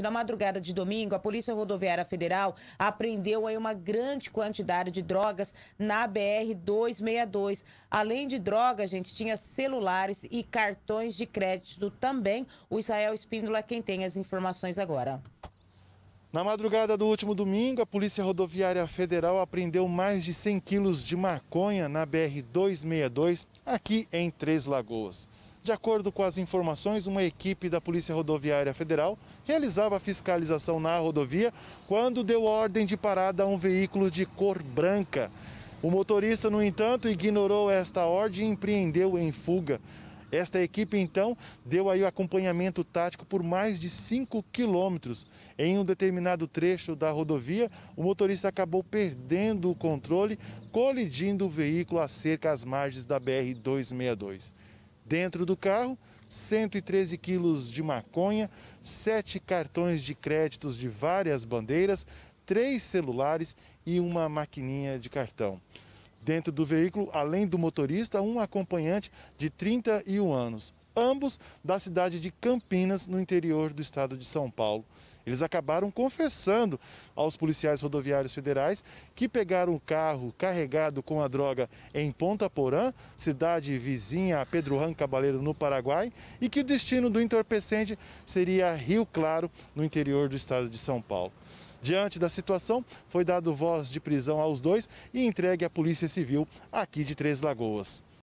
Na madrugada de domingo, a Polícia Rodoviária Federal apreendeu aí uma grande quantidade de drogas na BR 262. Além de drogas, gente, tinha celulares e cartões de crédito também. O Israel Espíndola é quem tem as informações agora. Na madrugada do último domingo, a Polícia Rodoviária Federal apreendeu mais de 100 quilos de maconha na BR 262, aqui em Três Lagoas. De acordo com as informações, uma equipe da Polícia Rodoviária Federal realizava fiscalização na rodovia quando deu ordem de parada a um veículo de cor branca. O motorista, no entanto, ignorou esta ordem e empreendeu em fuga. Esta equipe, então, deu aí o acompanhamento tático por mais de 5 quilômetros. Em um determinado trecho da rodovia, o motorista acabou perdendo o controle, colidindo o veículo a cerca às margens da BR-262 dentro do carro, 113 quilos de maconha, sete cartões de créditos de várias bandeiras, três celulares e uma maquininha de cartão. Dentro do veículo, além do motorista, um acompanhante de 31 anos ambos da cidade de Campinas, no interior do estado de São Paulo. Eles acabaram confessando aos policiais rodoviários federais que pegaram o um carro carregado com a droga em Ponta Porã, cidade vizinha a Pedro Ram Cabaleiro, no Paraguai, e que o destino do entorpecente seria Rio Claro, no interior do estado de São Paulo. Diante da situação, foi dado voz de prisão aos dois e entregue à Polícia Civil aqui de Três Lagoas.